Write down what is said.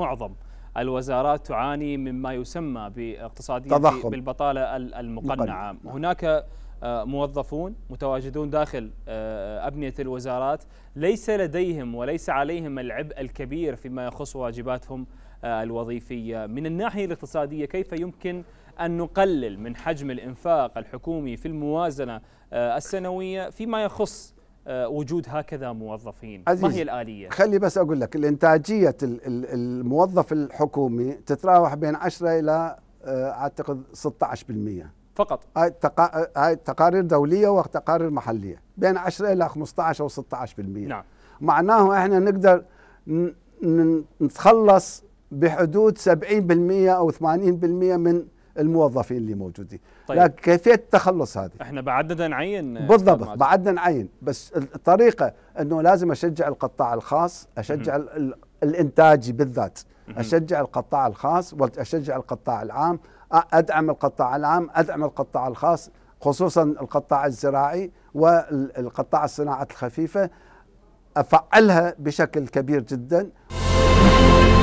معظم الوزارات تعاني مما يسمى باقتصادية تضخم. بالبطالة المقنعة مقنع. نعم. هناك آه، موظفون متواجدون داخل آه، أبنية الوزارات ليس لديهم وليس عليهم العبء الكبير فيما يخص واجباتهم آه، الوظيفية من الناحية الاقتصادية كيف يمكن أن نقلل من حجم الإنفاق الحكومي في الموازنة السنوية فيما يخص آه، وجود هكذا موظفين عزيز ما هي الآلية؟ خلي بس أقول لك الإنتاجية الموظف الحكومي تتراوح بين 10 إلى آه، أعتقد 16% فقط هاي تقارير دولية وتقارير محلية بين 10 إلى 15 أو 16% نعم معناه احنا نقدر نتخلص بحدود 70% أو 80% من الموظفين اللي موجودين طيب. لكن كيفيه التخلص هذه احنا بعدنا نعين آه، بالضبط بعدنا نعين بس الطريقه انه لازم اشجع القطاع الخاص اشجع ال الانتاجي بالذات اشجع القطاع الخاص واشجع القطاع العام ادعم القطاع العام ادعم القطاع الخاص خصوصا القطاع الزراعي والقطاع الصناعه الخفيفه افعلها بشكل كبير جدا